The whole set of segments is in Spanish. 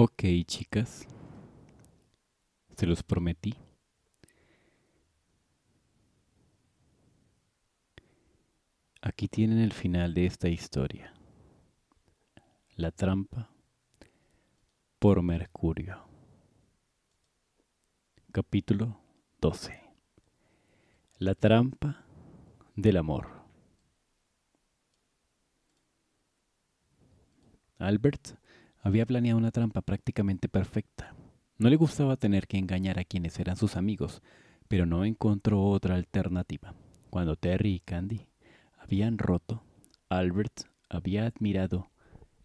Ok, chicas. Se los prometí. Aquí tienen el final de esta historia. La trampa por Mercurio. Capítulo 12. La trampa del amor. Albert había planeado una trampa prácticamente perfecta. No le gustaba tener que engañar a quienes eran sus amigos, pero no encontró otra alternativa. Cuando Terry y Candy habían roto, Albert había admirado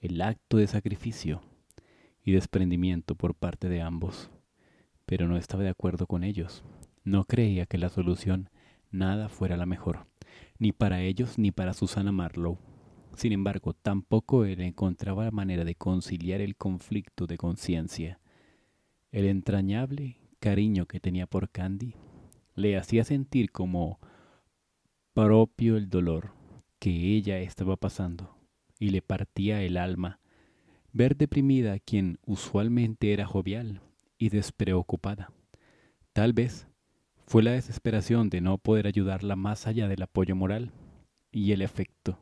el acto de sacrificio y desprendimiento por parte de ambos, pero no estaba de acuerdo con ellos. No creía que la solución nada fuera la mejor, ni para ellos ni para Susana Marlowe. Sin embargo, tampoco él encontraba la manera de conciliar el conflicto de conciencia. El entrañable cariño que tenía por Candy le hacía sentir como propio el dolor que ella estaba pasando y le partía el alma ver deprimida a quien usualmente era jovial y despreocupada. Tal vez fue la desesperación de no poder ayudarla más allá del apoyo moral y el efecto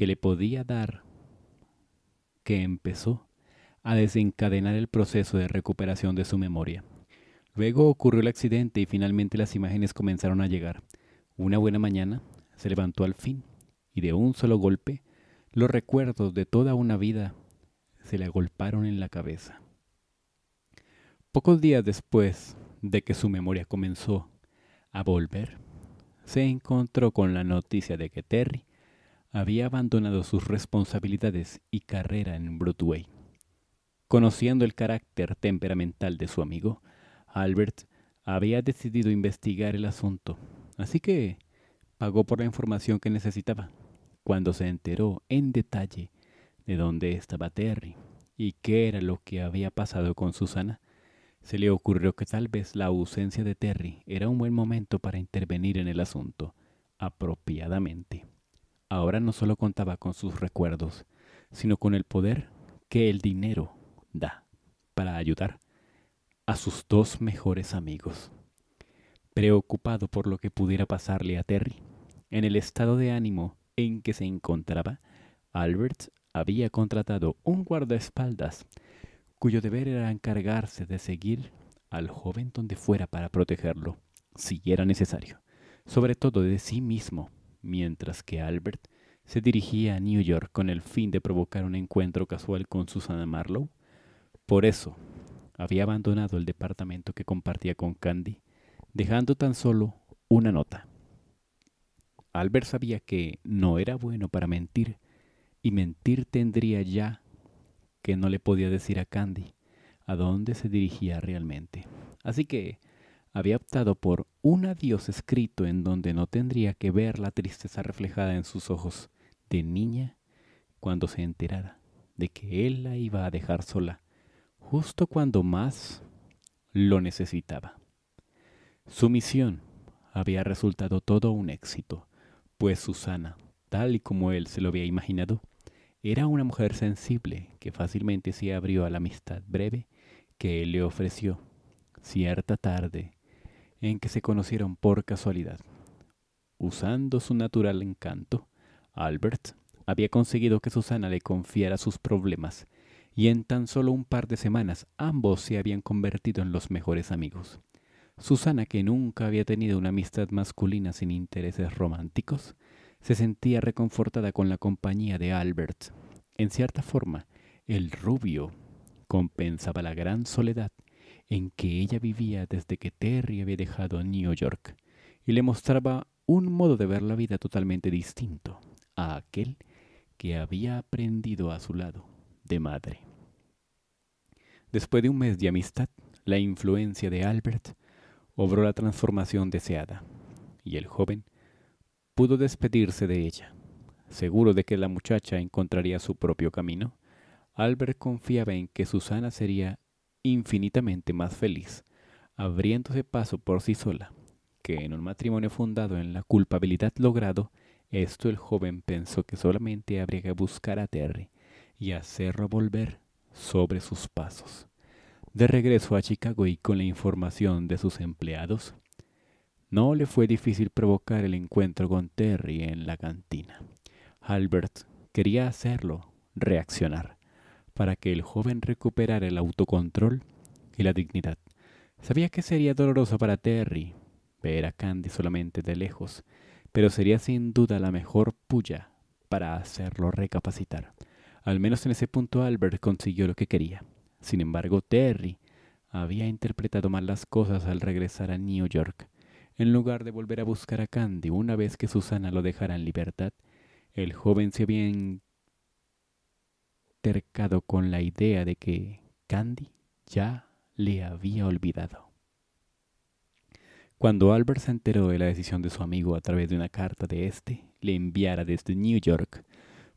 que le podía dar que empezó a desencadenar el proceso de recuperación de su memoria. Luego ocurrió el accidente y finalmente las imágenes comenzaron a llegar. Una buena mañana se levantó al fin y de un solo golpe los recuerdos de toda una vida se le agolparon en la cabeza. Pocos días después de que su memoria comenzó a volver, se encontró con la noticia de que Terry había abandonado sus responsabilidades y carrera en Broadway. Conociendo el carácter temperamental de su amigo, Albert había decidido investigar el asunto, así que pagó por la información que necesitaba. Cuando se enteró en detalle de dónde estaba Terry y qué era lo que había pasado con Susana, se le ocurrió que tal vez la ausencia de Terry era un buen momento para intervenir en el asunto apropiadamente ahora no solo contaba con sus recuerdos, sino con el poder que el dinero da para ayudar a sus dos mejores amigos. Preocupado por lo que pudiera pasarle a Terry, en el estado de ánimo en que se encontraba, Albert había contratado un guardaespaldas cuyo deber era encargarse de seguir al joven donde fuera para protegerlo, si era necesario, sobre todo de sí mismo mientras que Albert se dirigía a New York con el fin de provocar un encuentro casual con Susana Marlowe. Por eso, había abandonado el departamento que compartía con Candy, dejando tan solo una nota. Albert sabía que no era bueno para mentir, y mentir tendría ya que no le podía decir a Candy a dónde se dirigía realmente. Así que había optado por un adiós escrito en donde no tendría que ver la tristeza reflejada en sus ojos de niña cuando se enterara de que él la iba a dejar sola, justo cuando más lo necesitaba. Su misión había resultado todo un éxito, pues Susana, tal y como él se lo había imaginado, era una mujer sensible que fácilmente se abrió a la amistad breve que él le ofreció. Cierta tarde, en que se conocieron por casualidad. Usando su natural encanto, Albert había conseguido que Susana le confiara sus problemas, y en tan solo un par de semanas ambos se habían convertido en los mejores amigos. Susana, que nunca había tenido una amistad masculina sin intereses románticos, se sentía reconfortada con la compañía de Albert. En cierta forma, el rubio compensaba la gran soledad en que ella vivía desde que Terry había dejado New York y le mostraba un modo de ver la vida totalmente distinto a aquel que había aprendido a su lado de madre. Después de un mes de amistad, la influencia de Albert obró la transformación deseada y el joven pudo despedirse de ella. Seguro de que la muchacha encontraría su propio camino, Albert confiaba en que Susana sería infinitamente más feliz, abriéndose paso por sí sola, que en un matrimonio fundado en la culpabilidad logrado, esto el joven pensó que solamente habría que buscar a Terry y hacerlo volver sobre sus pasos. De regreso a Chicago y con la información de sus empleados, no le fue difícil provocar el encuentro con Terry en la cantina. Albert quería hacerlo reaccionar, para que el joven recuperara el autocontrol y la dignidad. Sabía que sería doloroso para Terry ver a Candy solamente de lejos, pero sería sin duda la mejor puya para hacerlo recapacitar. Al menos en ese punto Albert consiguió lo que quería. Sin embargo, Terry había interpretado mal las cosas al regresar a New York. En lugar de volver a buscar a Candy una vez que Susana lo dejara en libertad, el joven se había con la idea de que Candy ya le había olvidado. Cuando Albert se enteró de la decisión de su amigo a través de una carta de este le enviara desde New York,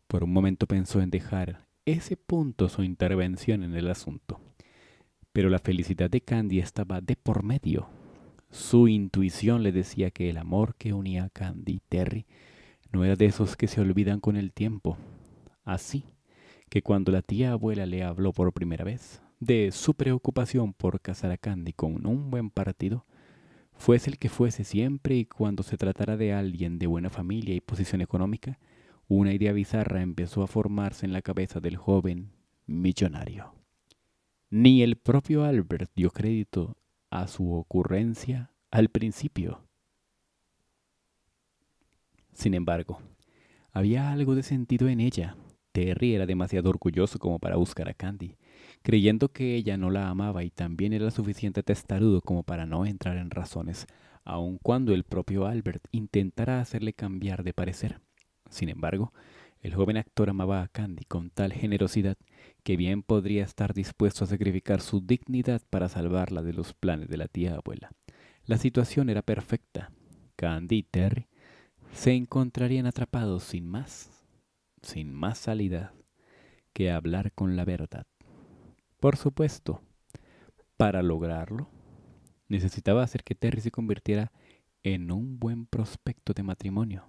por un momento pensó en dejar ese punto su intervención en el asunto. Pero la felicidad de Candy estaba de por medio. Su intuición le decía que el amor que unía a Candy y Terry no era de esos que se olvidan con el tiempo. Así que cuando la tía abuela le habló por primera vez de su preocupación por casar a Candy con un buen partido, fuese el que fuese siempre y cuando se tratara de alguien de buena familia y posición económica, una idea bizarra empezó a formarse en la cabeza del joven millonario. Ni el propio Albert dio crédito a su ocurrencia al principio. Sin embargo, había algo de sentido en ella Terry era demasiado orgulloso como para buscar a Candy, creyendo que ella no la amaba y también era suficiente testarudo como para no entrar en razones, aun cuando el propio Albert intentara hacerle cambiar de parecer. Sin embargo, el joven actor amaba a Candy con tal generosidad que bien podría estar dispuesto a sacrificar su dignidad para salvarla de los planes de la tía abuela. La situación era perfecta. Candy y Terry se encontrarían atrapados sin más sin más salida que hablar con la verdad. Por supuesto, para lograrlo, necesitaba hacer que Terry se convirtiera en un buen prospecto de matrimonio.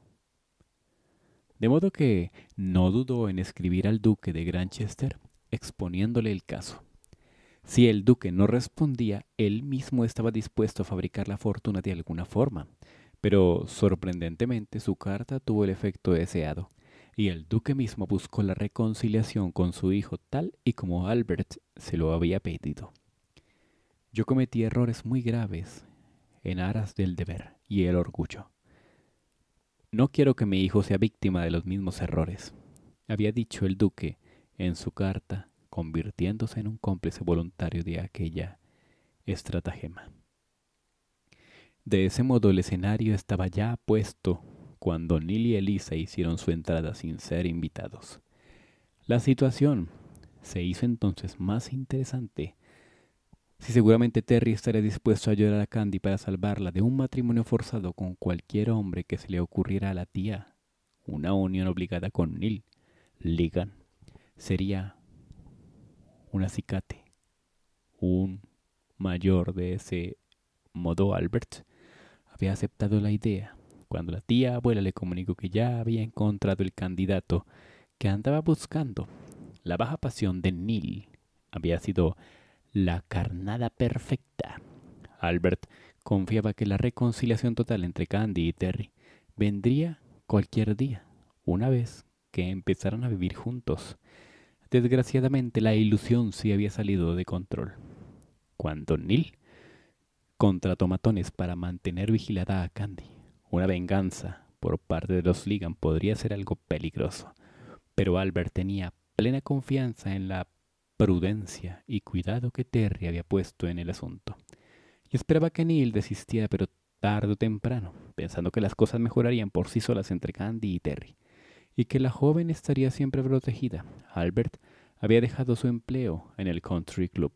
De modo que no dudó en escribir al duque de Granchester exponiéndole el caso. Si el duque no respondía, él mismo estaba dispuesto a fabricar la fortuna de alguna forma, pero sorprendentemente su carta tuvo el efecto deseado y el duque mismo buscó la reconciliación con su hijo tal y como Albert se lo había pedido. Yo cometí errores muy graves en aras del deber y el orgullo. No quiero que mi hijo sea víctima de los mismos errores, había dicho el duque en su carta, convirtiéndose en un cómplice voluntario de aquella estratagema. De ese modo el escenario estaba ya puesto cuando Neil y Elisa hicieron su entrada sin ser invitados. La situación se hizo entonces más interesante. Si seguramente Terry estaría dispuesto a ayudar a Candy para salvarla de un matrimonio forzado con cualquier hombre que se le ocurriera a la tía, una unión obligada con Neil, Ligan, sería un acicate, un mayor de ese modo Albert había aceptado la idea cuando la tía abuela le comunicó que ya había encontrado el candidato que andaba buscando. La baja pasión de Neil había sido la carnada perfecta. Albert confiaba que la reconciliación total entre Candy y Terry vendría cualquier día, una vez que empezaran a vivir juntos. Desgraciadamente la ilusión sí había salido de control. Cuando Neil contrató matones para mantener vigilada a Candy, una venganza por parte de los Ligan podría ser algo peligroso, pero Albert tenía plena confianza en la prudencia y cuidado que Terry había puesto en el asunto. Y esperaba que Neil desistiera, pero tarde o temprano, pensando que las cosas mejorarían por sí solas entre Candy y Terry, y que la joven estaría siempre protegida. Albert había dejado su empleo en el Country Club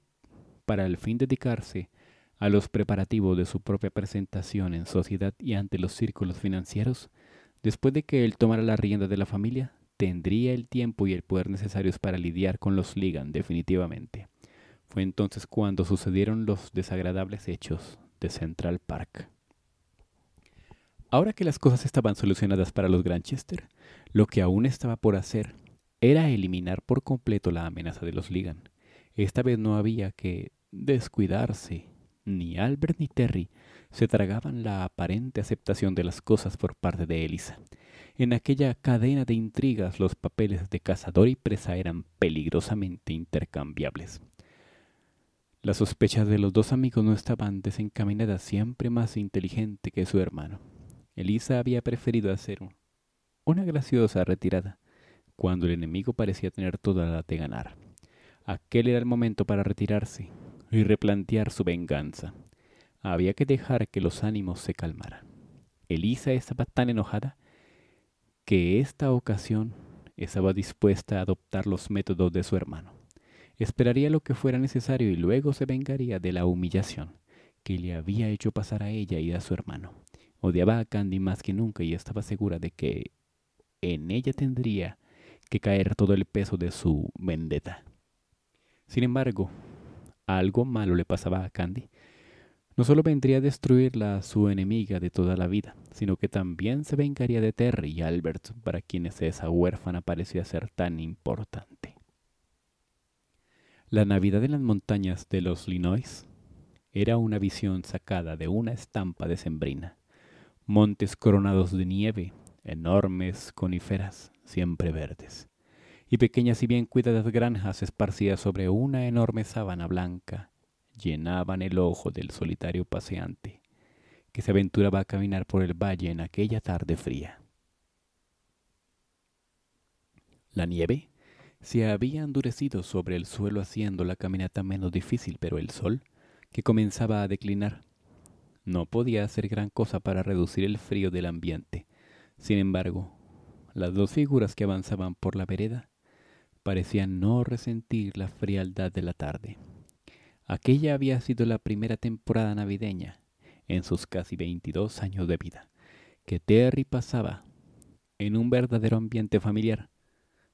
para el fin dedicarse a los preparativos de su propia presentación en sociedad y ante los círculos financieros, después de que él tomara la rienda de la familia, tendría el tiempo y el poder necesarios para lidiar con los Ligan definitivamente. Fue entonces cuando sucedieron los desagradables hechos de Central Park. Ahora que las cosas estaban solucionadas para los Granchester, lo que aún estaba por hacer era eliminar por completo la amenaza de los Ligan. Esta vez no había que descuidarse ni Albert ni Terry se tragaban la aparente aceptación de las cosas por parte de Elisa. En aquella cadena de intrigas los papeles de cazador y presa eran peligrosamente intercambiables. Las sospechas de los dos amigos no estaban desencaminadas, siempre más inteligente que su hermano. Elisa había preferido hacer una graciosa retirada, cuando el enemigo parecía tener toda la de ganar. Aquel era el momento para retirarse, y replantear su venganza. Había que dejar que los ánimos se calmaran. Elisa estaba tan enojada que esta ocasión estaba dispuesta a adoptar los métodos de su hermano. Esperaría lo que fuera necesario y luego se vengaría de la humillación que le había hecho pasar a ella y a su hermano. Odiaba a Candy más que nunca y estaba segura de que en ella tendría que caer todo el peso de su vendetta. Sin embargo, algo malo le pasaba a Candy. No solo vendría a destruirla su enemiga de toda la vida, sino que también se vengaría de Terry y Albert, para quienes esa huérfana parecía ser tan importante. La Navidad en las montañas de los Linois era una visión sacada de una estampa de sembrina, Montes coronados de nieve, enormes coníferas, siempre verdes y pequeñas y bien cuidadas granjas esparcidas sobre una enorme sábana blanca llenaban el ojo del solitario paseante que se aventuraba a caminar por el valle en aquella tarde fría. La nieve se había endurecido sobre el suelo haciendo la caminata menos difícil, pero el sol, que comenzaba a declinar, no podía hacer gran cosa para reducir el frío del ambiente. Sin embargo, las dos figuras que avanzaban por la vereda parecía no resentir la frialdad de la tarde. Aquella había sido la primera temporada navideña, en sus casi 22 años de vida, que Terry pasaba en un verdadero ambiente familiar.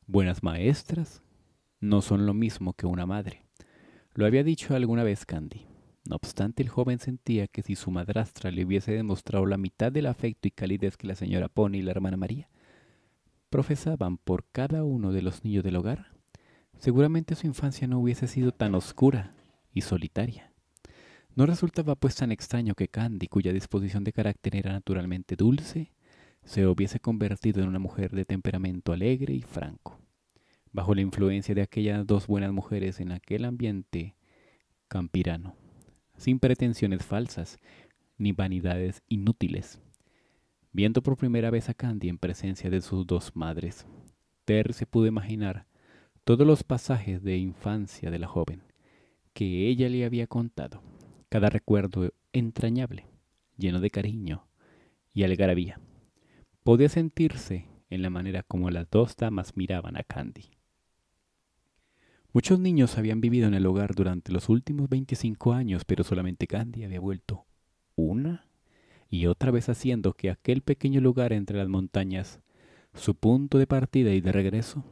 Buenas maestras no son lo mismo que una madre. Lo había dicho alguna vez Candy. No obstante, el joven sentía que si su madrastra le hubiese demostrado la mitad del afecto y calidez que la señora Pony y la hermana María, profesaban por cada uno de los niños del hogar, seguramente su infancia no hubiese sido tan oscura y solitaria. No resultaba pues tan extraño que Candy, cuya disposición de carácter era naturalmente dulce, se hubiese convertido en una mujer de temperamento alegre y franco. Bajo la influencia de aquellas dos buenas mujeres en aquel ambiente campirano, sin pretensiones falsas ni vanidades inútiles, Viendo por primera vez a Candy en presencia de sus dos madres, Ter se pudo imaginar todos los pasajes de infancia de la joven que ella le había contado, cada recuerdo entrañable, lleno de cariño y algarabía. Podía sentirse en la manera como las dos damas miraban a Candy. Muchos niños habían vivido en el hogar durante los últimos 25 años, pero solamente Candy había vuelto una y otra vez haciendo que aquel pequeño lugar entre las montañas, su punto de partida y de regreso.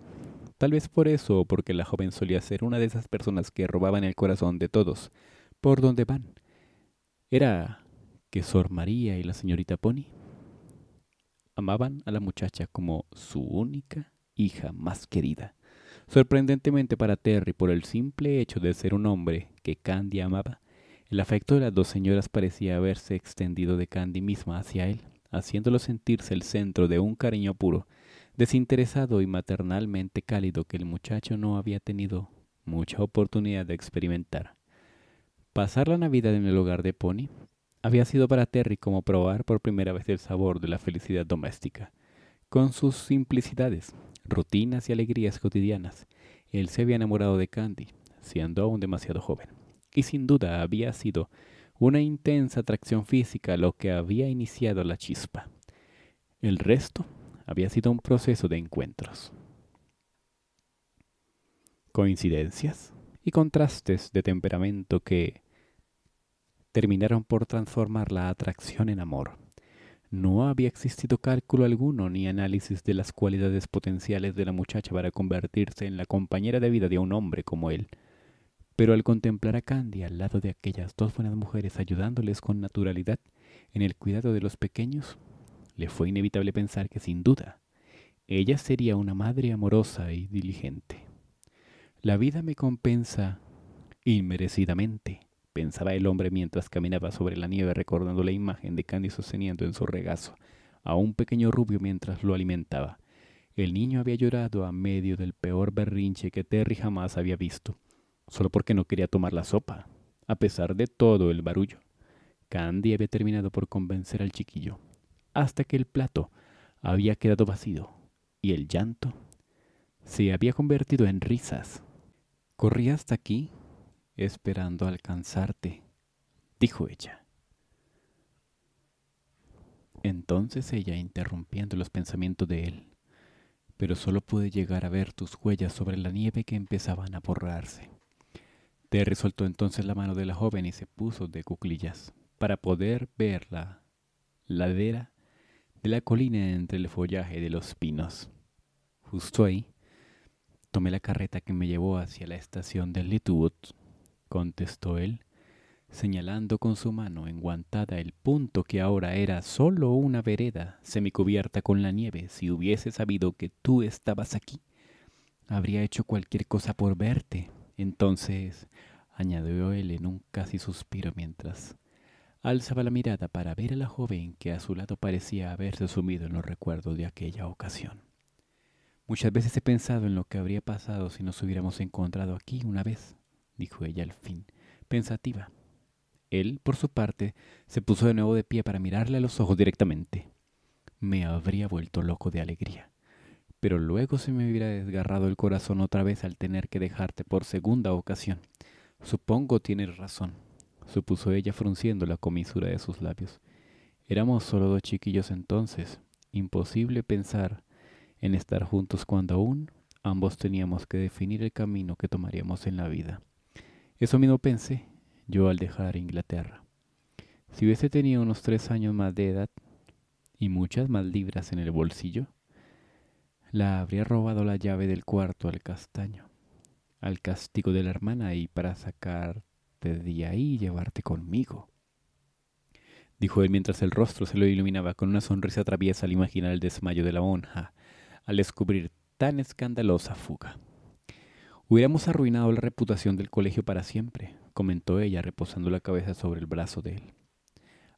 Tal vez por eso o porque la joven solía ser una de esas personas que robaban el corazón de todos, por donde van. Era que Sor María y la señorita Pony amaban a la muchacha como su única hija más querida. Sorprendentemente para Terry, por el simple hecho de ser un hombre que Candy amaba, el afecto de las dos señoras parecía haberse extendido de Candy misma hacia él, haciéndolo sentirse el centro de un cariño puro, desinteresado y maternalmente cálido que el muchacho no había tenido mucha oportunidad de experimentar. Pasar la Navidad en el hogar de Pony había sido para Terry como probar por primera vez el sabor de la felicidad doméstica, con sus simplicidades, rutinas y alegrías cotidianas. Él se había enamorado de Candy, siendo aún demasiado joven y sin duda había sido una intensa atracción física lo que había iniciado la chispa. El resto había sido un proceso de encuentros. Coincidencias y contrastes de temperamento que terminaron por transformar la atracción en amor. No había existido cálculo alguno ni análisis de las cualidades potenciales de la muchacha para convertirse en la compañera de vida de un hombre como él. Pero al contemplar a Candy al lado de aquellas dos buenas mujeres ayudándoles con naturalidad en el cuidado de los pequeños, le fue inevitable pensar que sin duda ella sería una madre amorosa y diligente. La vida me compensa inmerecidamente, pensaba el hombre mientras caminaba sobre la nieve recordando la imagen de Candy sosteniendo en su regazo a un pequeño rubio mientras lo alimentaba. El niño había llorado a medio del peor berrinche que Terry jamás había visto, solo porque no quería tomar la sopa, a pesar de todo el barullo. Candy había terminado por convencer al chiquillo, hasta que el plato había quedado vacío y el llanto se había convertido en risas. Corrí hasta aquí esperando alcanzarte, dijo ella. Entonces ella interrumpiendo los pensamientos de él, pero solo pude llegar a ver tus huellas sobre la nieve que empezaban a borrarse. Terry soltó entonces la mano de la joven y se puso de cuclillas para poder ver la ladera de la colina entre el follaje de los pinos. Justo ahí, tomé la carreta que me llevó hacia la estación de Littlewood, contestó él, señalando con su mano enguantada el punto que ahora era solo una vereda semicubierta con la nieve. Si hubiese sabido que tú estabas aquí, habría hecho cualquier cosa por verte. Entonces, añadió él en un casi suspiro mientras alzaba la mirada para ver a la joven que a su lado parecía haberse sumido en los recuerdos de aquella ocasión. Muchas veces he pensado en lo que habría pasado si nos hubiéramos encontrado aquí una vez, dijo ella al fin, pensativa. Él, por su parte, se puso de nuevo de pie para mirarle a los ojos directamente. Me habría vuelto loco de alegría pero luego se me hubiera desgarrado el corazón otra vez al tener que dejarte por segunda ocasión. Supongo tienes razón, supuso ella frunciendo la comisura de sus labios. Éramos solo dos chiquillos entonces. Imposible pensar en estar juntos cuando aún ambos teníamos que definir el camino que tomaríamos en la vida. Eso mismo pensé yo al dejar Inglaterra. Si hubiese tenido unos tres años más de edad y muchas más libras en el bolsillo, la habría robado la llave del cuarto al castaño, al castigo de la hermana y para sacarte de ahí y llevarte conmigo. Dijo él mientras el rostro se lo iluminaba con una sonrisa traviesa al imaginar el desmayo de la monja, al descubrir tan escandalosa fuga. Hubiéramos arruinado la reputación del colegio para siempre, comentó ella, reposando la cabeza sobre el brazo de él.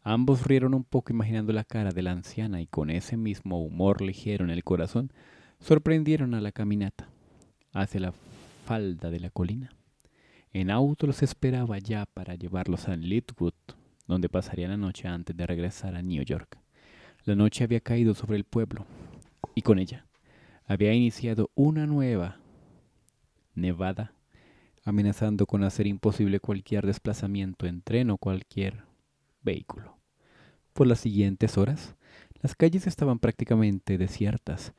Ambos rieron un poco imaginando la cara de la anciana y con ese mismo humor ligero en el corazón sorprendieron a la caminata hacia la falda de la colina. En auto los esperaba ya para llevarlos a Litwood, donde pasaría la noche antes de regresar a New York. La noche había caído sobre el pueblo y con ella había iniciado una nueva nevada, amenazando con hacer imposible cualquier desplazamiento en tren o cualquier vehículo. Por las siguientes horas, las calles estaban prácticamente desiertas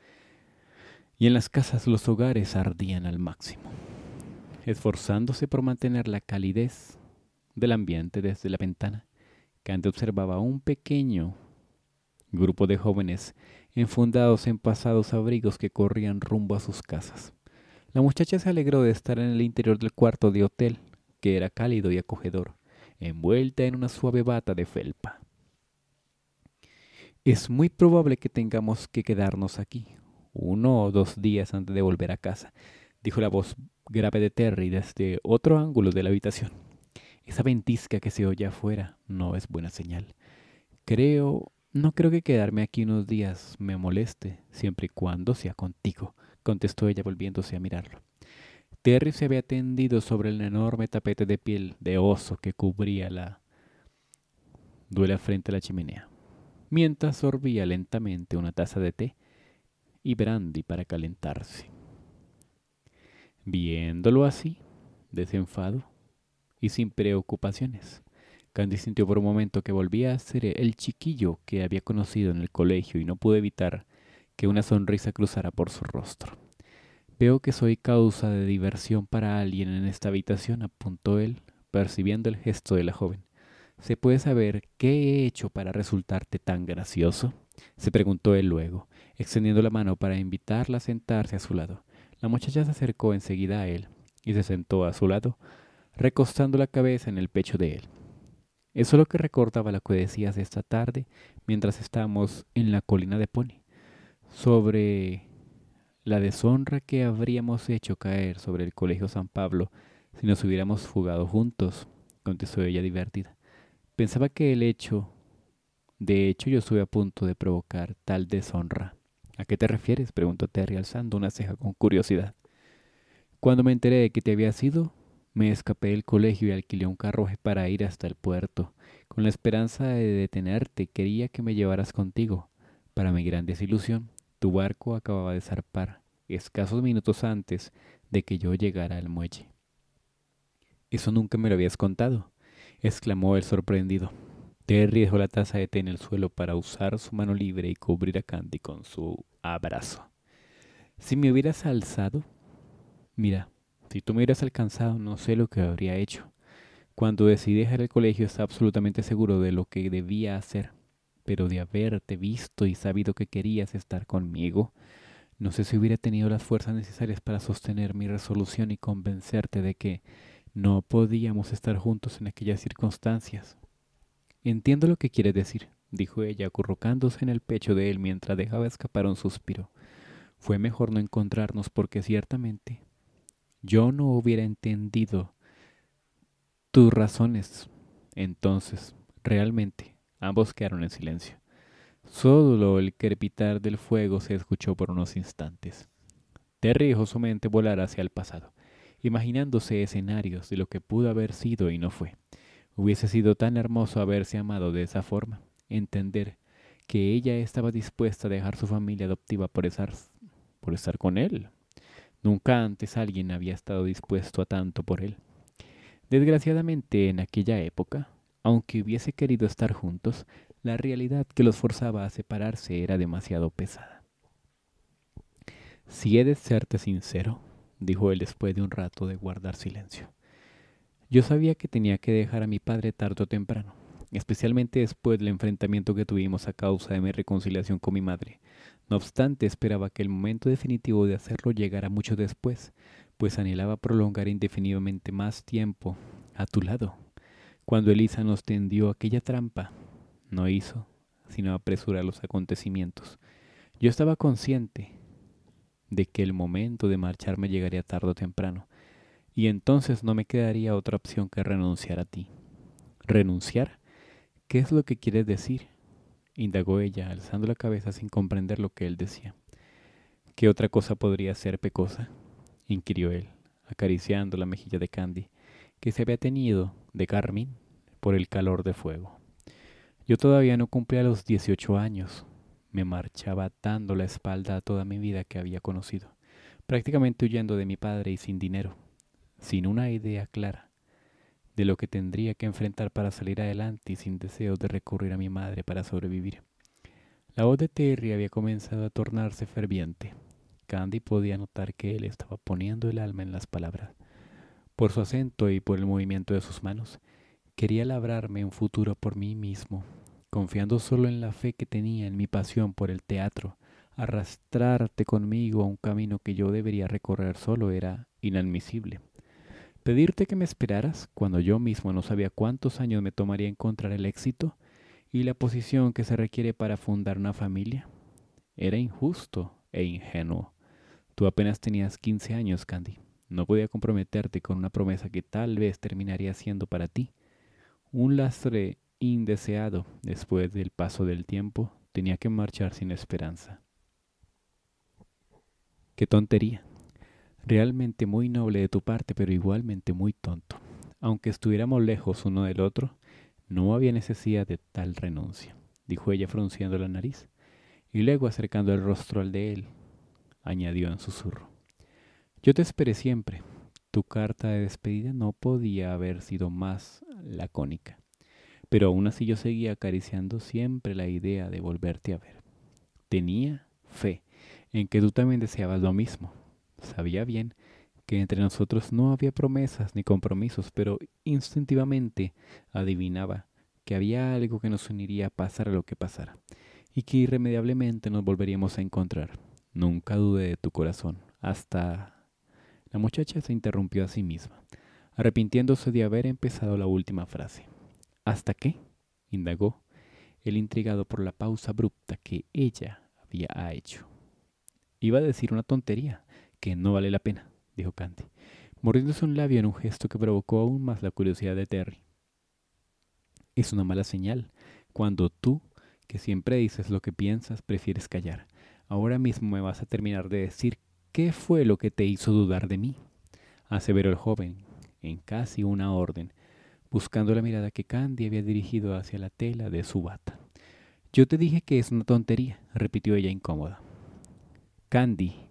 y en las casas los hogares ardían al máximo, esforzándose por mantener la calidez del ambiente desde la ventana. Kant observaba un pequeño grupo de jóvenes enfundados en pasados abrigos que corrían rumbo a sus casas. La muchacha se alegró de estar en el interior del cuarto de hotel, que era cálido y acogedor, envuelta en una suave bata de felpa. Es muy probable que tengamos que quedarnos aquí, uno o dos días antes de volver a casa, dijo la voz grave de Terry desde otro ángulo de la habitación. Esa ventisca que se oye afuera no es buena señal. Creo, no creo que quedarme aquí unos días me moleste, siempre y cuando sea contigo, contestó ella volviéndose a mirarlo. Terry se había tendido sobre el enorme tapete de piel de oso que cubría la duela frente a la chimenea, mientras sorbía lentamente una taza de té y brandy para calentarse. Viéndolo así, desenfado y sin preocupaciones, Candy sintió por un momento que volvía a ser el chiquillo que había conocido en el colegio y no pudo evitar que una sonrisa cruzara por su rostro. Veo que soy causa de diversión para alguien en esta habitación, apuntó él, percibiendo el gesto de la joven. ¿Se puede saber qué he hecho para resultarte tan gracioso? se preguntó él luego, extendiendo la mano para invitarla a sentarse a su lado. La muchacha se acercó enseguida a él y se sentó a su lado, recostando la cabeza en el pecho de él. Eso es lo que recordaba la que decías esta tarde mientras estábamos en la colina de Pony, sobre la deshonra que habríamos hecho caer sobre el Colegio San Pablo si nos hubiéramos fugado juntos, contestó ella divertida. Pensaba que el hecho, de hecho yo estuve a punto de provocar tal deshonra. ¿A qué te refieres? preguntó Terry alzando una ceja con curiosidad. Cuando me enteré de que te había sido, me escapé del colegio y alquilé un carroje para ir hasta el puerto. Con la esperanza de detenerte, quería que me llevaras contigo. Para mi gran desilusión, tu barco acababa de zarpar, escasos minutos antes de que yo llegara al muelle. Eso nunca me lo habías contado, exclamó el sorprendido. Terry dejó la taza de té en el suelo para usar su mano libre y cubrir a Candy con su abrazo. Si me hubieras alzado, mira, si tú me hubieras alcanzado, no sé lo que habría hecho. Cuando decidí dejar el colegio estaba absolutamente seguro de lo que debía hacer, pero de haberte visto y sabido que querías estar conmigo, no sé si hubiera tenido las fuerzas necesarias para sostener mi resolución y convencerte de que no podíamos estar juntos en aquellas circunstancias. Entiendo lo que quieres decir, dijo ella, acurrucándose en el pecho de él mientras dejaba escapar un suspiro. Fue mejor no encontrarnos porque ciertamente yo no hubiera entendido tus razones. Entonces, realmente, ambos quedaron en silencio. Solo el crepitar del fuego se escuchó por unos instantes. Terry su mente volar hacia el pasado, imaginándose escenarios de lo que pudo haber sido y no fue. Hubiese sido tan hermoso haberse amado de esa forma, entender que ella estaba dispuesta a dejar su familia adoptiva por estar, por estar con él. Nunca antes alguien había estado dispuesto a tanto por él. Desgraciadamente, en aquella época, aunque hubiese querido estar juntos, la realidad que los forzaba a separarse era demasiado pesada. Si he de serte sincero, dijo él después de un rato de guardar silencio, yo sabía que tenía que dejar a mi padre tarde o temprano, especialmente después del enfrentamiento que tuvimos a causa de mi reconciliación con mi madre. No obstante, esperaba que el momento definitivo de hacerlo llegara mucho después, pues anhelaba prolongar indefinidamente más tiempo a tu lado. Cuando Elisa nos tendió aquella trampa, no hizo sino apresurar los acontecimientos. Yo estaba consciente de que el momento de marcharme llegaría tarde o temprano, y entonces no me quedaría otra opción que renunciar a ti. ¿Renunciar? ¿Qué es lo que quieres decir? indagó ella, alzando la cabeza sin comprender lo que él decía. ¿Qué otra cosa podría ser pecosa? inquirió él, acariciando la mejilla de Candy, que se había tenido de Carmen por el calor de fuego. Yo todavía no cumplía los 18 años. Me marchaba dando la espalda a toda mi vida que había conocido, prácticamente huyendo de mi padre y sin dinero sin una idea clara de lo que tendría que enfrentar para salir adelante y sin deseo de recurrir a mi madre para sobrevivir. La voz de Terry había comenzado a tornarse ferviente. Candy podía notar que él estaba poniendo el alma en las palabras. Por su acento y por el movimiento de sus manos, quería labrarme un futuro por mí mismo, confiando solo en la fe que tenía en mi pasión por el teatro. Arrastrarte conmigo a un camino que yo debería recorrer solo era inadmisible pedirte que me esperaras cuando yo mismo no sabía cuántos años me tomaría encontrar el éxito y la posición que se requiere para fundar una familia. Era injusto e ingenuo. Tú apenas tenías 15 años, Candy. No podía comprometerte con una promesa que tal vez terminaría siendo para ti. Un lastre indeseado después del paso del tiempo tenía que marchar sin esperanza. Qué tontería. Realmente muy noble de tu parte, pero igualmente muy tonto. Aunque estuviéramos lejos uno del otro, no había necesidad de tal renuncia, dijo ella frunciendo la nariz, y luego acercando el rostro al de él, añadió en susurro. Yo te esperé siempre. Tu carta de despedida no podía haber sido más lacónica, pero aún así yo seguía acariciando siempre la idea de volverte a ver. Tenía fe en que tú también deseabas lo mismo Sabía bien que entre nosotros no había promesas ni compromisos, pero instintivamente adivinaba que había algo que nos uniría a pasar a lo que pasara, y que irremediablemente nos volveríamos a encontrar. Nunca dude de tu corazón, hasta... La muchacha se interrumpió a sí misma, arrepintiéndose de haber empezado la última frase. ¿Hasta qué? indagó, el intrigado por la pausa abrupta que ella había hecho. Iba a decir una tontería, que no vale la pena, dijo Candy mordiéndose un labio en un gesto que provocó aún más la curiosidad de Terry. Es una mala señal cuando tú, que siempre dices lo que piensas, prefieres callar. Ahora mismo me vas a terminar de decir qué fue lo que te hizo dudar de mí, aseveró el joven, en casi una orden, buscando la mirada que Candy había dirigido hacia la tela de su bata. Yo te dije que es una tontería, repitió ella incómoda. Candy,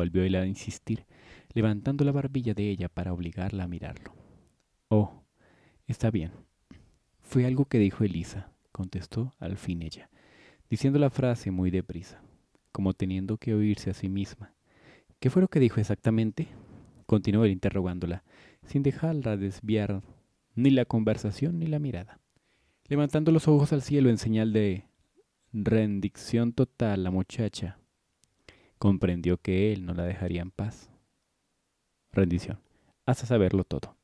volvió él a insistir, levantando la barbilla de ella para obligarla a mirarlo. Oh, está bien. Fue algo que dijo Elisa, contestó al fin ella, diciendo la frase muy deprisa, como teniendo que oírse a sí misma. ¿Qué fue lo que dijo exactamente? continuó él interrogándola, sin dejarla desviar ni la conversación ni la mirada. Levantando los ojos al cielo en señal de rendición total, la muchacha comprendió que él no la dejaría en paz. Rendición. Hasta saberlo todo.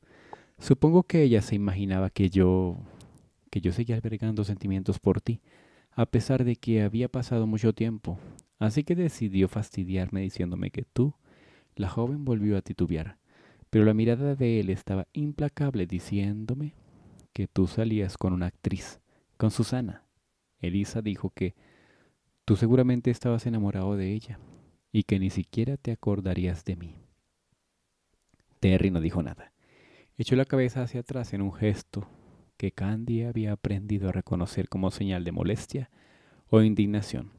Supongo que ella se imaginaba que yo que yo seguía albergando sentimientos por ti, a pesar de que había pasado mucho tiempo. Así que decidió fastidiarme diciéndome que tú, la joven volvió a titubear, pero la mirada de él estaba implacable diciéndome que tú salías con una actriz, con Susana. Elisa dijo que tú seguramente estabas enamorado de ella y que ni siquiera te acordarías de mí. Terry no dijo nada. Echó la cabeza hacia atrás en un gesto que Candy había aprendido a reconocer como señal de molestia o indignación.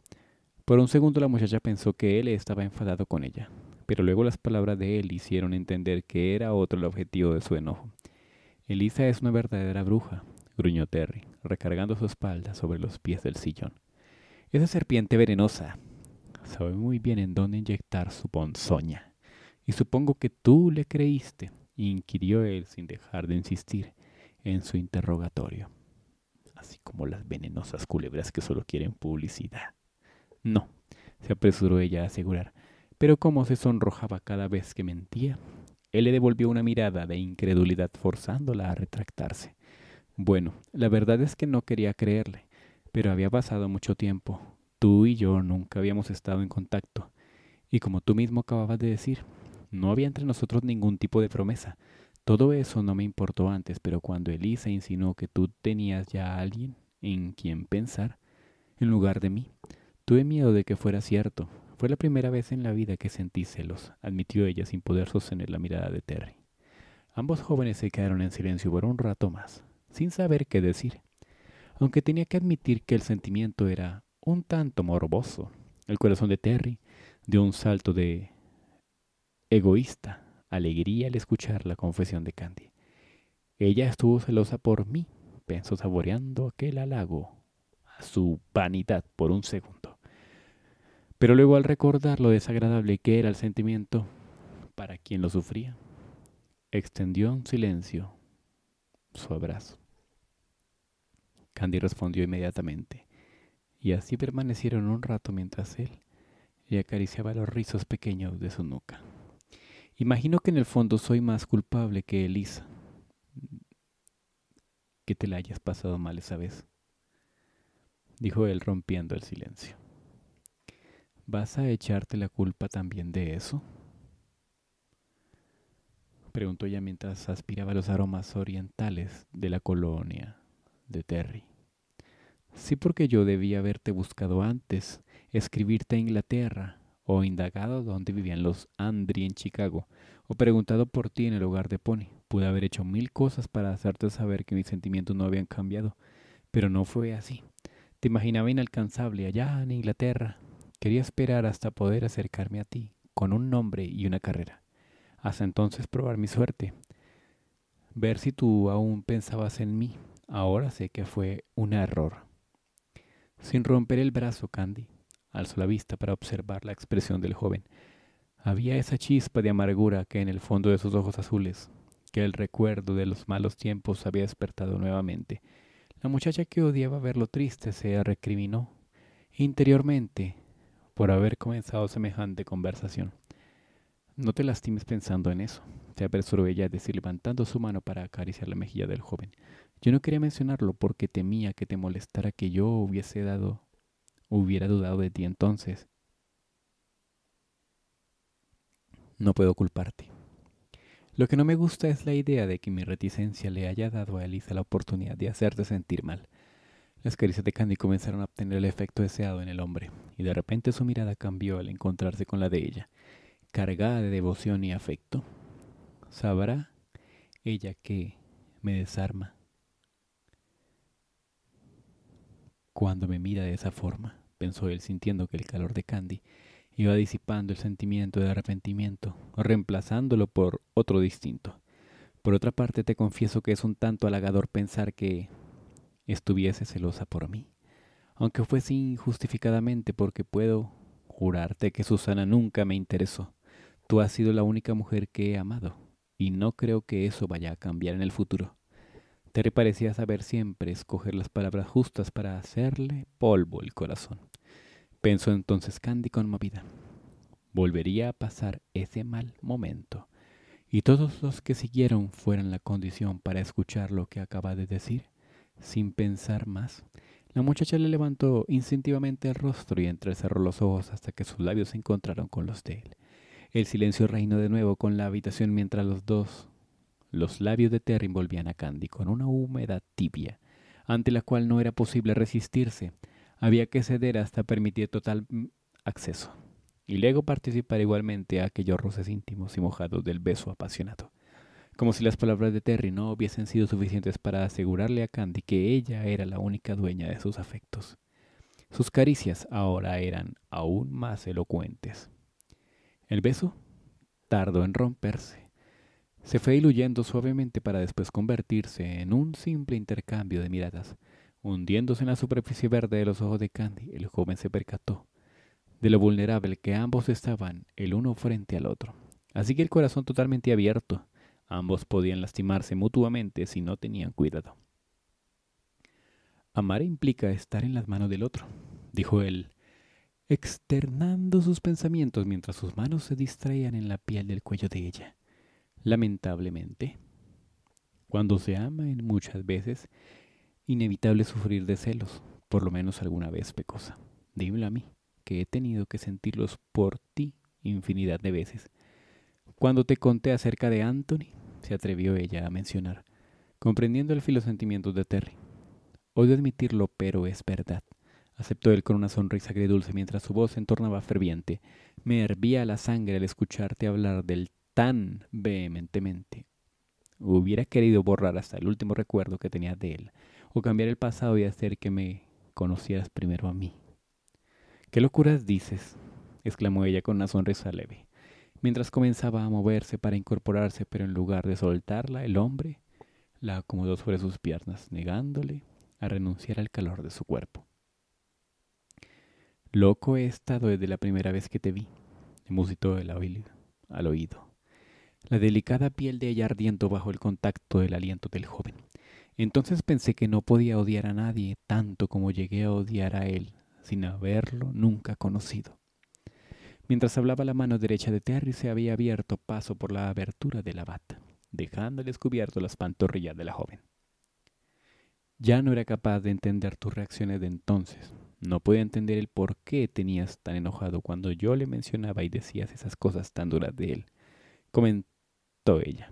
Por un segundo la muchacha pensó que él estaba enfadado con ella, pero luego las palabras de él hicieron entender que era otro el objetivo de su enojo. Elisa es una verdadera bruja, gruñó Terry, recargando su espalda sobre los pies del sillón. Esa serpiente venenosa, sabe muy bien en dónde inyectar su ponzoña. Y supongo que tú le creíste, inquirió él sin dejar de insistir en su interrogatorio, así como las venenosas culebras que solo quieren publicidad. No, se apresuró ella a asegurar, pero cómo se sonrojaba cada vez que mentía, él le devolvió una mirada de incredulidad forzándola a retractarse. Bueno, la verdad es que no quería creerle, pero había pasado mucho tiempo, Tú y yo nunca habíamos estado en contacto, y como tú mismo acababas de decir, no había entre nosotros ningún tipo de promesa. Todo eso no me importó antes, pero cuando Elisa insinuó que tú tenías ya a alguien en quien pensar, en lugar de mí, tuve miedo de que fuera cierto. Fue la primera vez en la vida que sentí celos, admitió ella sin poder sostener la mirada de Terry. Ambos jóvenes se quedaron en silencio por un rato más, sin saber qué decir, aunque tenía que admitir que el sentimiento era un tanto morboso. El corazón de Terry dio un salto de egoísta alegría al escuchar la confesión de Candy. Ella estuvo celosa por mí, pensó saboreando aquel halago a su vanidad por un segundo. Pero luego al recordar lo desagradable que era el sentimiento para quien lo sufría, extendió en silencio su abrazo. Candy respondió inmediatamente y así permanecieron un rato mientras él le acariciaba los rizos pequeños de su nuca. Imagino que en el fondo soy más culpable que Elisa, que te la hayas pasado mal esa vez, dijo él rompiendo el silencio. ¿Vas a echarte la culpa también de eso? preguntó ella mientras aspiraba los aromas orientales de la colonia de Terry. Sí porque yo debía haberte buscado antes, escribirte a Inglaterra, o indagado dónde vivían los Andri en Chicago, o preguntado por ti en el hogar de Pony. Pude haber hecho mil cosas para hacerte saber que mis sentimientos no habían cambiado, pero no fue así. Te imaginaba inalcanzable allá en Inglaterra. Quería esperar hasta poder acercarme a ti, con un nombre y una carrera. Hasta entonces probar mi suerte, ver si tú aún pensabas en mí. Ahora sé que fue un error. Sin romper el brazo, Candy alzó la vista para observar la expresión del joven. Había esa chispa de amargura que en el fondo de sus ojos azules, que el recuerdo de los malos tiempos había despertado nuevamente. La muchacha que odiaba verlo triste se recriminó interiormente por haber comenzado semejante conversación. No te lastimes pensando en eso, se apresuró ella a decir levantando su mano para acariciar la mejilla del joven. Yo no quería mencionarlo porque temía que te molestara que yo hubiese dado, hubiera dudado de ti entonces. No puedo culparte. Lo que no me gusta es la idea de que mi reticencia le haya dado a Elisa la oportunidad de hacerte sentir mal. Las caricias de Candy comenzaron a obtener el efecto deseado en el hombre, y de repente su mirada cambió al encontrarse con la de ella, cargada de devoción y afecto. Sabrá ella que me desarma, cuando me mira de esa forma, pensó él sintiendo que el calor de Candy iba disipando el sentimiento de arrepentimiento, reemplazándolo por otro distinto. Por otra parte, te confieso que es un tanto halagador pensar que estuviese celosa por mí, aunque fuese injustificadamente porque puedo jurarte que Susana nunca me interesó. Tú has sido la única mujer que he amado, y no creo que eso vaya a cambiar en el futuro. Terry parecía saber siempre escoger las palabras justas para hacerle polvo el corazón. Pensó entonces Candy con movida. Volvería a pasar ese mal momento, y todos los que siguieron fueran la condición para escuchar lo que acaba de decir. Sin pensar más, la muchacha le levantó instintivamente el rostro y entrecerró los ojos hasta que sus labios se encontraron con los de él. El silencio reinó de nuevo con la habitación mientras los dos los labios de Terry envolvían a Candy con una humedad tibia, ante la cual no era posible resistirse. Había que ceder hasta permitir total mm, acceso. Y luego participar igualmente a aquellos roces íntimos y mojados del beso apasionado. Como si las palabras de Terry no hubiesen sido suficientes para asegurarle a Candy que ella era la única dueña de sus afectos. Sus caricias ahora eran aún más elocuentes. El beso tardó en romperse se fue diluyendo suavemente para después convertirse en un simple intercambio de miradas. Hundiéndose en la superficie verde de los ojos de Candy, el joven se percató de lo vulnerable que ambos estaban el uno frente al otro. Así que el corazón totalmente abierto, ambos podían lastimarse mutuamente si no tenían cuidado. Amar implica estar en las manos del otro, dijo él, externando sus pensamientos mientras sus manos se distraían en la piel del cuello de ella. Lamentablemente, cuando se ama en muchas veces, inevitable sufrir de celos, por lo menos alguna vez, Pecosa. Dímelo a mí, que he tenido que sentirlos por ti infinidad de veces. Cuando te conté acerca de Anthony, se atrevió ella a mencionar, comprendiendo el filosentimiento de Terry. Odio admitirlo, pero es verdad. Aceptó él con una sonrisa agridulce mientras su voz se entornaba ferviente. Me hervía la sangre al escucharte hablar del tan vehementemente. Hubiera querido borrar hasta el último recuerdo que tenía de él, o cambiar el pasado y hacer que me conocieras primero a mí. ¿Qué locuras dices? exclamó ella con una sonrisa leve, mientras comenzaba a moverse para incorporarse, pero en lugar de soltarla, el hombre la acomodó sobre sus piernas, negándole a renunciar al calor de su cuerpo. Loco he estado desde la primera vez que te vi, le musitó el oído, al oído. La delicada piel de ella ardiendo bajo el contacto del aliento del joven. Entonces pensé que no podía odiar a nadie tanto como llegué a odiar a él, sin haberlo nunca conocido. Mientras hablaba la mano derecha de Terry se había abierto paso por la abertura de la bata, dejando descubierto las pantorrillas de la joven. Ya no era capaz de entender tus reacciones de entonces. No podía entender el por qué tenías tan enojado cuando yo le mencionaba y decías esas cosas tan duras de él. Comenté ella,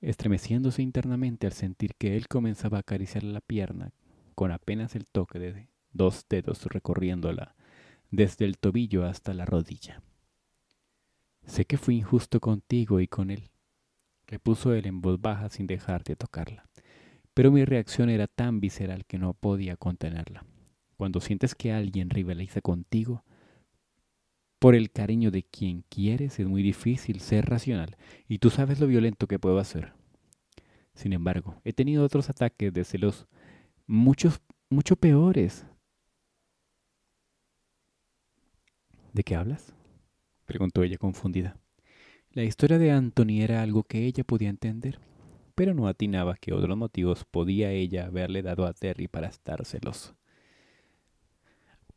estremeciéndose internamente al sentir que él comenzaba a acariciar la pierna con apenas el toque de dos dedos recorriéndola desde el tobillo hasta la rodilla. Sé que fui injusto contigo y con él, repuso él en voz baja sin dejar de tocarla, pero mi reacción era tan visceral que no podía contenerla. Cuando sientes que alguien rivaliza contigo, por el cariño de quien quieres es muy difícil ser racional y tú sabes lo violento que puedo hacer. Sin embargo, he tenido otros ataques de celos muchos, mucho peores. ¿De qué hablas? preguntó ella confundida. La historia de Anthony era algo que ella podía entender, pero no atinaba que otros motivos podía ella haberle dado a Terry para estar celoso.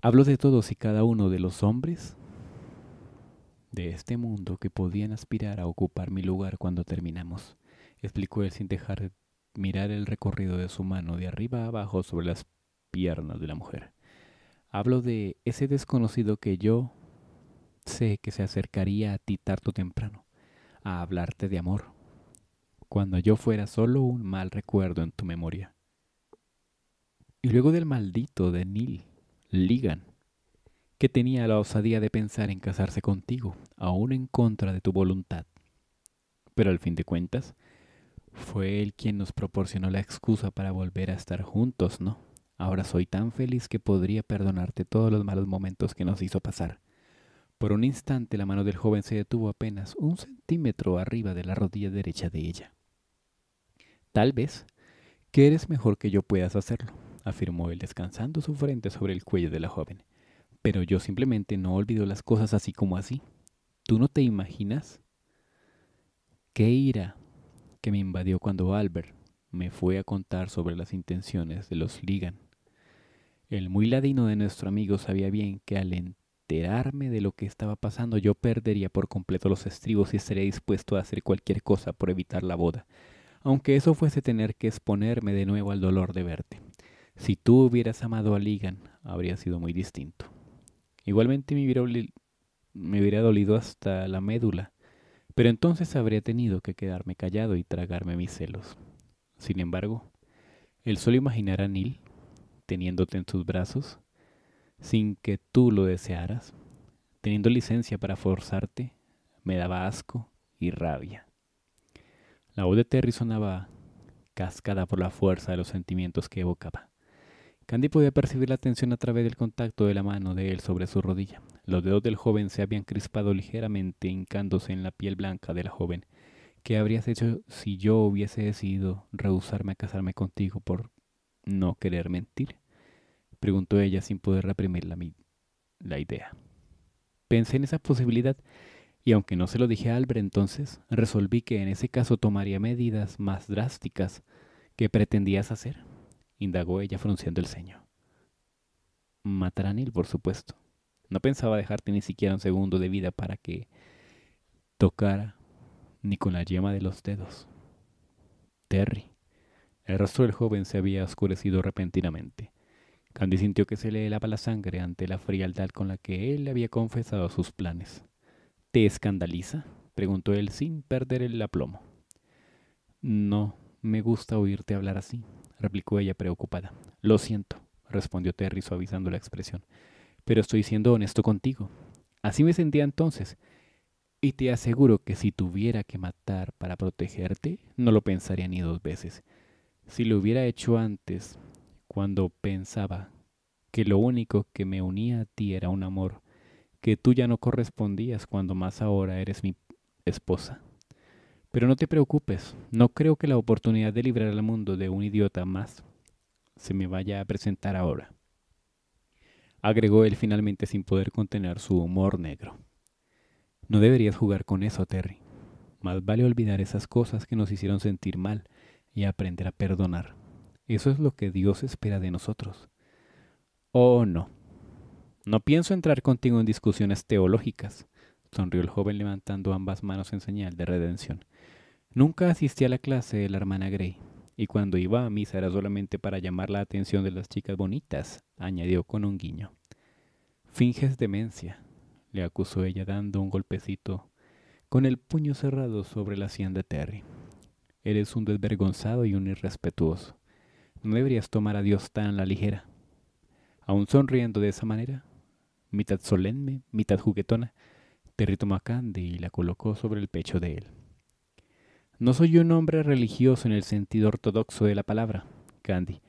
Hablo de todos y cada uno de los hombres de este mundo que podían aspirar a ocupar mi lugar cuando terminamos, explicó él sin dejar mirar el recorrido de su mano de arriba a abajo sobre las piernas de la mujer. Hablo de ese desconocido que yo sé que se acercaría a ti tarde o temprano, a hablarte de amor, cuando yo fuera solo un mal recuerdo en tu memoria. Y luego del maldito de Neil, Ligan, que tenía la osadía de pensar en casarse contigo, aún en contra de tu voluntad. Pero al fin de cuentas, fue él quien nos proporcionó la excusa para volver a estar juntos, ¿no? Ahora soy tan feliz que podría perdonarte todos los malos momentos que nos hizo pasar. Por un instante la mano del joven se detuvo apenas un centímetro arriba de la rodilla derecha de ella. Tal vez que eres mejor que yo puedas hacerlo, afirmó él descansando su frente sobre el cuello de la joven. Pero yo simplemente no olvido las cosas así como así. ¿Tú no te imaginas qué ira que me invadió cuando Albert me fue a contar sobre las intenciones de los Ligan? El muy ladino de nuestro amigo sabía bien que al enterarme de lo que estaba pasando yo perdería por completo los estribos y estaría dispuesto a hacer cualquier cosa por evitar la boda, aunque eso fuese tener que exponerme de nuevo al dolor de verte. Si tú hubieras amado a Ligan, habría sido muy distinto. Igualmente me hubiera, dolido hasta la médula, pero entonces habría tenido que quedarme callado y tragarme mis celos. Sin embargo, el solo imaginar a Neil, teniéndote en sus brazos, sin que tú lo desearas, teniendo licencia para forzarte, me daba asco y rabia. La voz de Terry sonaba cascada por la fuerza de los sentimientos que evocaba. Candy podía percibir la tensión a través del contacto de la mano de él sobre su rodilla. Los dedos del joven se habían crispado ligeramente hincándose en la piel blanca de la joven. ¿Qué habrías hecho si yo hubiese decidido rehusarme a casarme contigo por no querer mentir? Preguntó ella sin poder reprimir la, idea. Pensé en esa posibilidad y aunque no se lo dije a Albert entonces, resolví que en ese caso tomaría medidas más drásticas que pretendías hacer indagó ella frunciendo el ceño. él, por supuesto. No pensaba dejarte ni siquiera un segundo de vida para que tocara ni con la yema de los dedos. Terry. El rostro del joven se había oscurecido repentinamente. Candy sintió que se le helaba la sangre ante la frialdad con la que él le había confesado sus planes. ¿Te escandaliza? preguntó él sin perder el aplomo. No, me gusta oírte hablar así, replicó ella preocupada. Lo siento, respondió Terry suavizando la expresión, pero estoy siendo honesto contigo. Así me sentía entonces, y te aseguro que si tuviera que matar para protegerte, no lo pensaría ni dos veces. Si lo hubiera hecho antes, cuando pensaba que lo único que me unía a ti era un amor, que tú ya no correspondías cuando más ahora eres mi esposa. Pero no te preocupes, no creo que la oportunidad de librar al mundo de un idiota más se me vaya a presentar ahora. Agregó él finalmente sin poder contener su humor negro. No deberías jugar con eso, Terry. Más vale olvidar esas cosas que nos hicieron sentir mal y aprender a perdonar. Eso es lo que Dios espera de nosotros. Oh, no. No pienso entrar contigo en discusiones teológicas, sonrió el joven levantando ambas manos en señal de redención. Nunca asistí a la clase de la hermana Grey, y cuando iba a misa era solamente para llamar la atención de las chicas bonitas, añadió con un guiño. Finges demencia, le acusó ella dando un golpecito con el puño cerrado sobre la hacienda de Terry. Eres un desvergonzado y un irrespetuoso. No deberías tomar a Dios tan la ligera. Aún sonriendo de esa manera, mitad solemne, mitad juguetona, Terry tomó a Candy y la colocó sobre el pecho de él. No soy un hombre religioso en el sentido ortodoxo de la palabra, Candy.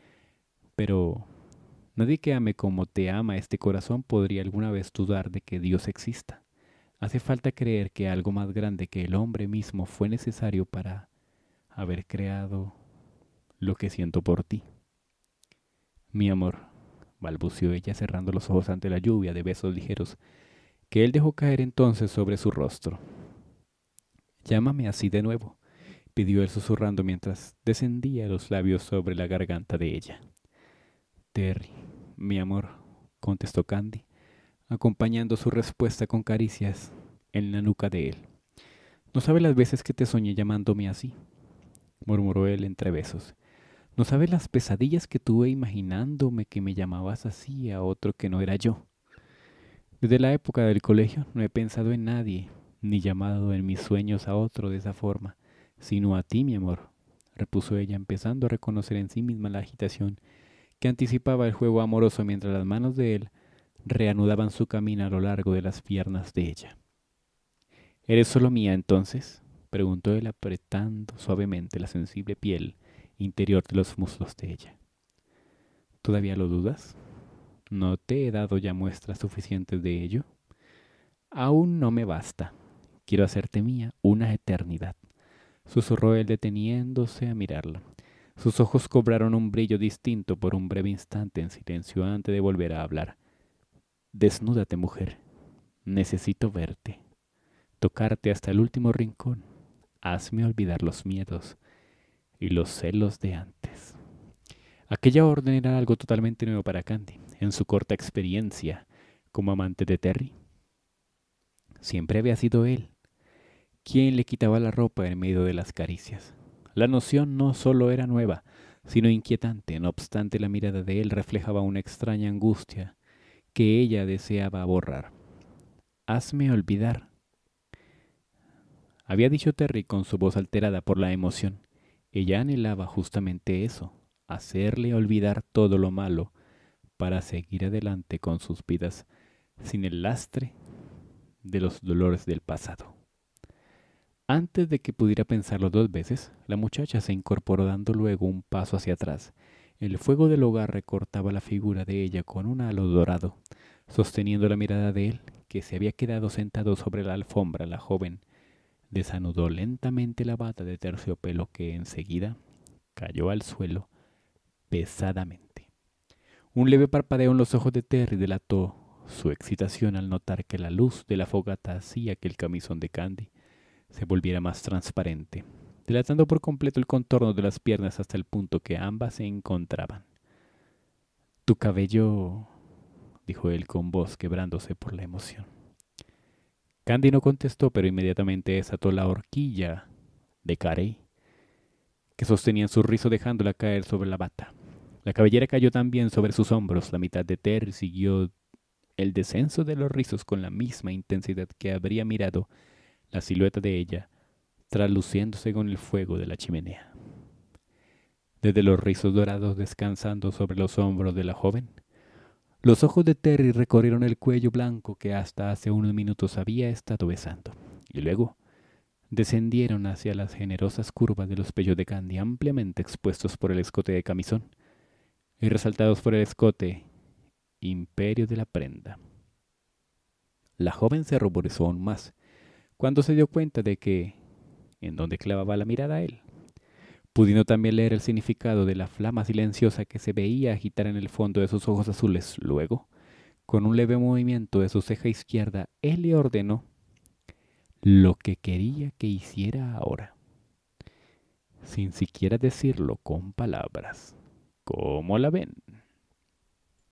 pero nadie que ame como te ama este corazón podría alguna vez dudar de que Dios exista. Hace falta creer que algo más grande que el hombre mismo fue necesario para haber creado lo que siento por ti. Mi amor, balbució ella cerrando los ojos ante la lluvia de besos ligeros que él dejó caer entonces sobre su rostro. Llámame así de nuevo pidió él susurrando mientras descendía los labios sobre la garganta de ella. Terry, mi amor, contestó Candy, acompañando su respuesta con caricias en la nuca de él. No sabe las veces que te soñé llamándome así, murmuró él entre besos. No sabe las pesadillas que tuve imaginándome que me llamabas así a otro que no era yo. Desde la época del colegio no he pensado en nadie, ni llamado en mis sueños a otro de esa forma sino a ti, mi amor, repuso ella, empezando a reconocer en sí misma la agitación que anticipaba el juego amoroso mientras las manos de él reanudaban su camino a lo largo de las piernas de ella. ¿Eres solo mía entonces? preguntó él apretando suavemente la sensible piel interior de los muslos de ella. ¿Todavía lo dudas? ¿No te he dado ya muestras suficientes de ello? Aún no me basta. Quiero hacerte mía una eternidad susurró él deteniéndose a mirarla. Sus ojos cobraron un brillo distinto por un breve instante en silencio antes de volver a hablar. Desnúdate, mujer. Necesito verte. Tocarte hasta el último rincón. Hazme olvidar los miedos y los celos de antes. Aquella orden era algo totalmente nuevo para Candy, en su corta experiencia como amante de Terry. Siempre había sido él ¿Quién le quitaba la ropa en medio de las caricias. La noción no solo era nueva, sino inquietante, no obstante la mirada de él reflejaba una extraña angustia que ella deseaba borrar. Hazme olvidar. Había dicho Terry con su voz alterada por la emoción. Ella anhelaba justamente eso, hacerle olvidar todo lo malo para seguir adelante con sus vidas sin el lastre de los dolores del pasado. Antes de que pudiera pensarlo dos veces, la muchacha se incorporó dando luego un paso hacia atrás. El fuego del hogar recortaba la figura de ella con un halo dorado. Sosteniendo la mirada de él, que se había quedado sentado sobre la alfombra, la joven desanudó lentamente la bata de terciopelo que enseguida cayó al suelo pesadamente. Un leve parpadeo en los ojos de Terry delató su excitación al notar que la luz de la fogata hacía que el camisón de Candy se volviera más transparente, delatando por completo el contorno de las piernas hasta el punto que ambas se encontraban. Tu cabello, dijo él con voz quebrándose por la emoción. Candy no contestó, pero inmediatamente desató la horquilla de Carey, que sostenía en su rizo dejándola caer sobre la bata. La cabellera cayó también sobre sus hombros. La mitad de Terry siguió el descenso de los rizos con la misma intensidad que habría mirado la silueta de ella, trasluciéndose con el fuego de la chimenea. Desde los rizos dorados descansando sobre los hombros de la joven, los ojos de Terry recorrieron el cuello blanco que hasta hace unos minutos había estado besando, y luego descendieron hacia las generosas curvas de los pechos de Candy ampliamente expuestos por el escote de camisón y resaltados por el escote imperio de la prenda. La joven se ruborizó aún más cuando se dio cuenta de que en donde clavaba la mirada él, pudiendo también leer el significado de la flama silenciosa que se veía agitar en el fondo de sus ojos azules. Luego, con un leve movimiento de su ceja izquierda, él le ordenó lo que quería que hiciera ahora, sin siquiera decirlo con palabras. como la ven?